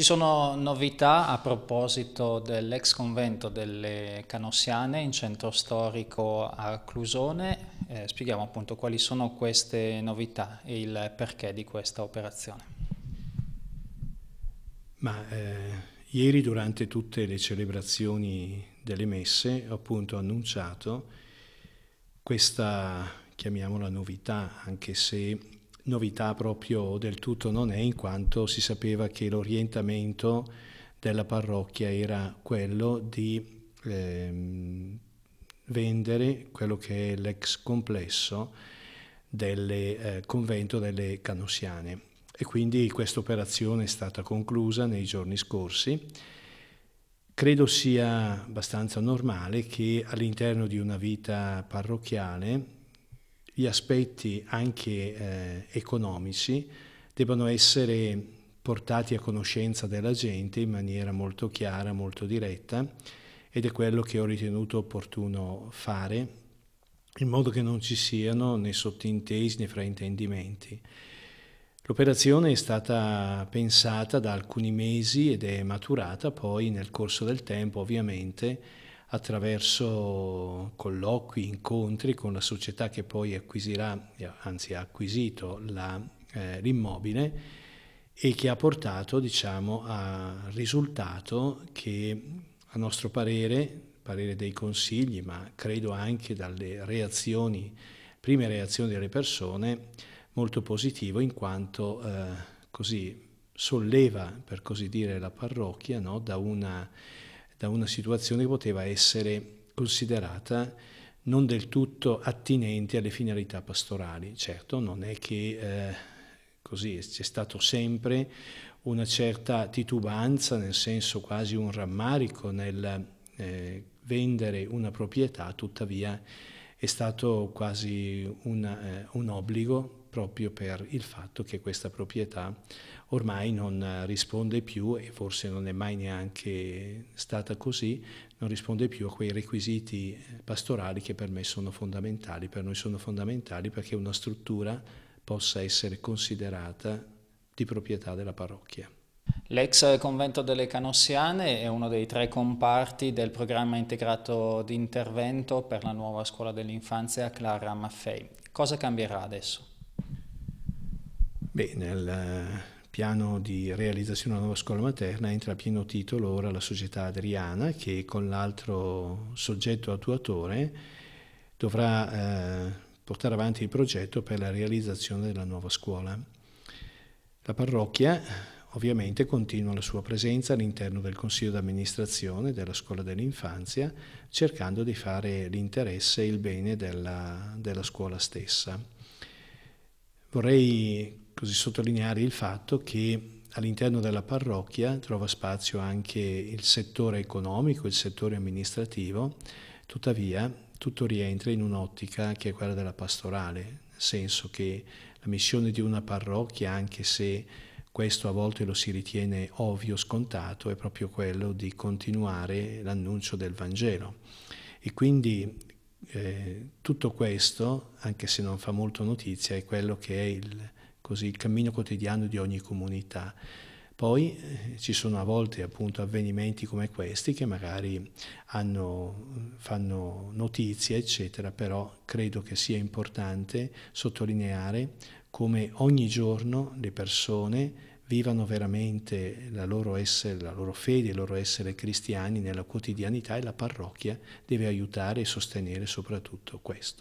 Ci sono novità a proposito dell'ex convento delle Canossiane in centro storico a Clusone. Eh, spieghiamo appunto quali sono queste novità e il perché di questa operazione. Ma, eh, ieri durante tutte le celebrazioni delle messe ho appunto annunciato questa, chiamiamola novità, anche se novità proprio del tutto non è, in quanto si sapeva che l'orientamento della parrocchia era quello di eh, vendere quello che è l'ex complesso del eh, convento delle canossiane. E quindi questa operazione è stata conclusa nei giorni scorsi. Credo sia abbastanza normale che all'interno di una vita parrocchiale gli aspetti anche eh, economici debbano essere portati a conoscenza della gente in maniera molto chiara, molto diretta ed è quello che ho ritenuto opportuno fare in modo che non ci siano né sottintesi né fraintendimenti. L'operazione è stata pensata da alcuni mesi ed è maturata poi nel corso del tempo ovviamente attraverso colloqui, incontri con la società che poi acquisirà, eh, anzi ha acquisito la, eh, l'immobile e che ha portato diciamo, a risultato che a nostro parere, parere dei consigli, ma credo anche dalle reazioni, prime reazioni delle persone, molto positivo in quanto eh, così solleva, per così dire, la parrocchia no? da una da una situazione che poteva essere considerata non del tutto attinente alle finalità pastorali. Certo, non è che eh, così c'è stato sempre una certa titubanza, nel senso quasi un rammarico nel eh, vendere una proprietà, tuttavia è stato quasi una, eh, un obbligo proprio per il fatto che questa proprietà ormai non risponde più e forse non è mai neanche stata così, non risponde più a quei requisiti eh, pastorali che per me sono fondamentali, per noi sono fondamentali perché una struttura possa essere considerata di proprietà della parrocchia. L'ex convento delle Canossiane è uno dei tre comparti del programma integrato di intervento per la nuova scuola dell'infanzia Clara Maffei. Cosa cambierà adesso? Beh, nel eh, piano di realizzazione della nuova scuola materna entra a pieno titolo ora la società Adriana che con l'altro soggetto attuatore dovrà eh, portare avanti il progetto per la realizzazione della nuova scuola. La parrocchia ovviamente continua la sua presenza all'interno del consiglio d'amministrazione della scuola dell'infanzia cercando di fare l'interesse e il bene della, della scuola stessa. Vorrei così sottolineare il fatto che all'interno della parrocchia trova spazio anche il settore economico, il settore amministrativo, tuttavia tutto rientra in un'ottica che è quella della pastorale, nel senso che la missione di una parrocchia, anche se questo a volte lo si ritiene ovvio, scontato, è proprio quello di continuare l'annuncio del Vangelo. E quindi eh, tutto questo, anche se non fa molto notizia, è quello che è il, così il cammino quotidiano di ogni comunità. Poi eh, ci sono a volte appunto avvenimenti come questi che magari hanno, fanno notizia, eccetera, però credo che sia importante sottolineare come ogni giorno le persone vivano veramente la loro, essere, la loro fede, il loro essere cristiani nella quotidianità e la parrocchia deve aiutare e sostenere soprattutto questo.